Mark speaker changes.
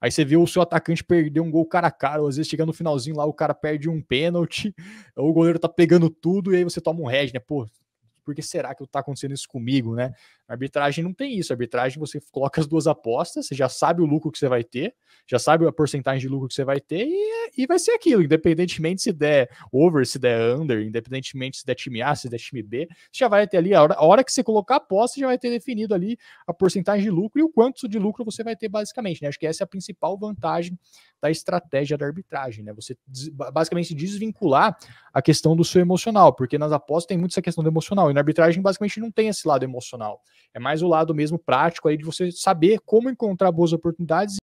Speaker 1: Aí você vê o seu atacante perder um gol cara a cara, ou às vezes chegando no finalzinho lá, o cara perde um pênalti, o goleiro tá pegando tudo e aí você toma um red, né? Pô, porque será que está acontecendo isso comigo, né? A arbitragem não tem isso. A arbitragem você coloca as duas apostas, você já sabe o lucro que você vai ter, já sabe a porcentagem de lucro que você vai ter e, é, e vai ser aquilo, independentemente se der over, se der under, independentemente se der time A, se der time B, você já vai ter ali a hora, a hora que você colocar a aposta, já vai ter definido ali a porcentagem de lucro e o quanto de lucro você vai ter basicamente, né? Acho que essa é a principal vantagem da estratégia da arbitragem, né? Você basicamente desvincular a questão do seu emocional, porque nas apostas tem muito essa questão do emocional, e na arbitragem basicamente não tem esse lado emocional. É mais o lado mesmo prático aí de você saber como encontrar boas oportunidades